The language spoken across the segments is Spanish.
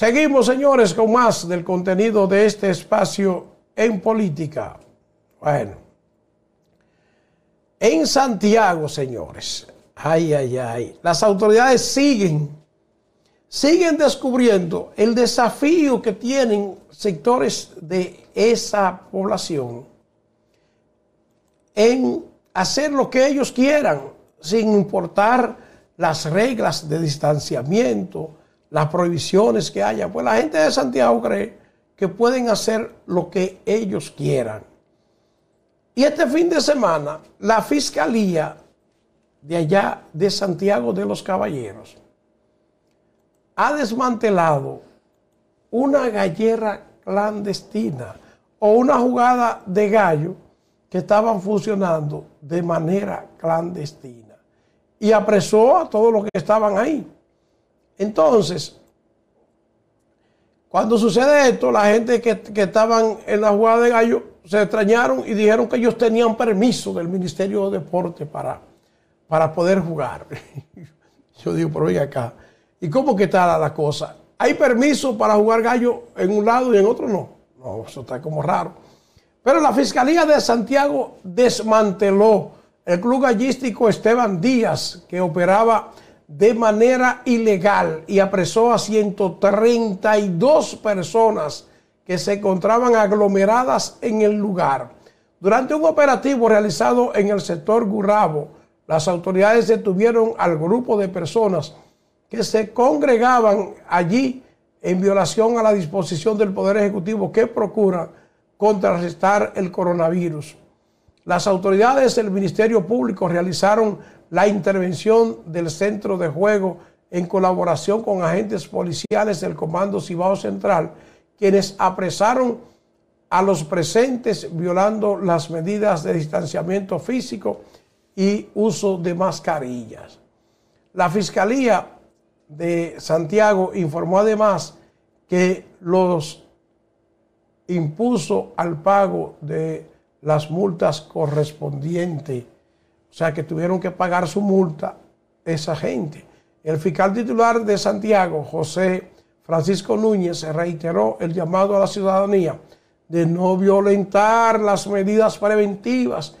Seguimos, señores, con más del contenido de este espacio en política. Bueno, en Santiago, señores, ay, ay, ay, las autoridades siguen, siguen descubriendo el desafío que tienen sectores de esa población en hacer lo que ellos quieran, sin importar las reglas de distanciamiento, las prohibiciones que haya. Pues la gente de Santiago cree que pueden hacer lo que ellos quieran. Y este fin de semana, la Fiscalía de allá de Santiago de los Caballeros ha desmantelado una gallera clandestina o una jugada de gallo que estaban funcionando de manera clandestina y apresó a todos los que estaban ahí. Entonces, cuando sucede esto, la gente que, que, estaban en la jugada de gallo se extrañaron y dijeron que ellos tenían permiso del Ministerio de Deporte para, para poder jugar. Yo digo, pero venga acá. ¿Y cómo que está la cosa? ¿Hay permiso para jugar gallo en un lado y en otro no? No, eso está como raro. Pero la Fiscalía de Santiago desmanteló el club gallístico Esteban Díaz, que operaba de manera ilegal y apresó a 132 personas que se encontraban aglomeradas en el lugar. Durante un operativo realizado en el sector Gurabo, las autoridades detuvieron al grupo de personas que se congregaban allí en violación a la disposición del Poder Ejecutivo que procura contrarrestar el coronavirus. Las autoridades del Ministerio Público realizaron la intervención del centro de juego en colaboración con agentes policiales del Comando Cibao Central, quienes apresaron a los presentes violando las medidas de distanciamiento físico y uso de mascarillas. La Fiscalía de Santiago informó además que los impuso al pago de las multas correspondientes. O sea que tuvieron que pagar su multa esa gente. El fiscal titular de Santiago, José Francisco Núñez, reiteró el llamado a la ciudadanía de no violentar las medidas preventivas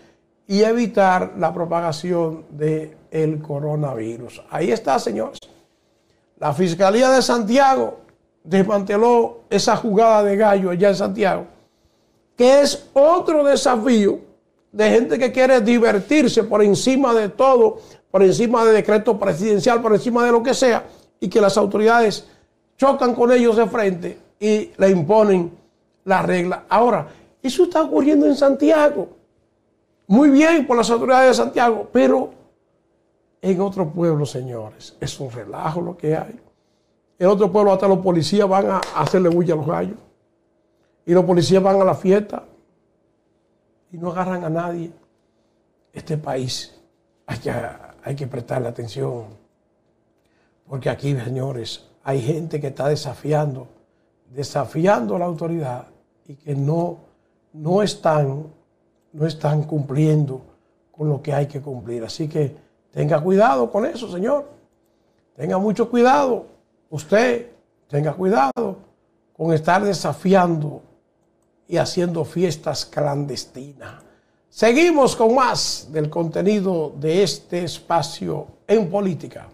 y evitar la propagación del coronavirus. Ahí está, señores. La Fiscalía de Santiago desmanteló esa jugada de gallo allá en Santiago que es otro desafío de gente que quiere divertirse por encima de todo, por encima de decreto presidencial, por encima de lo que sea, y que las autoridades chocan con ellos de frente y le imponen la regla. Ahora, eso está ocurriendo en Santiago. Muy bien por las autoridades de Santiago, pero en otro pueblo, señores, es un relajo lo que hay. En otro pueblo hasta los policías van a hacerle huya a los gallos. Y los policías van a la fiesta y no agarran a nadie. Este país hay que, hay que prestarle atención. Porque aquí, señores, hay gente que está desafiando, desafiando a la autoridad y que no, no, están, no están cumpliendo con lo que hay que cumplir. Así que tenga cuidado con eso, señor. Tenga mucho cuidado. Usted tenga cuidado con estar desafiando y haciendo fiestas clandestinas. Seguimos con más del contenido de este espacio en política.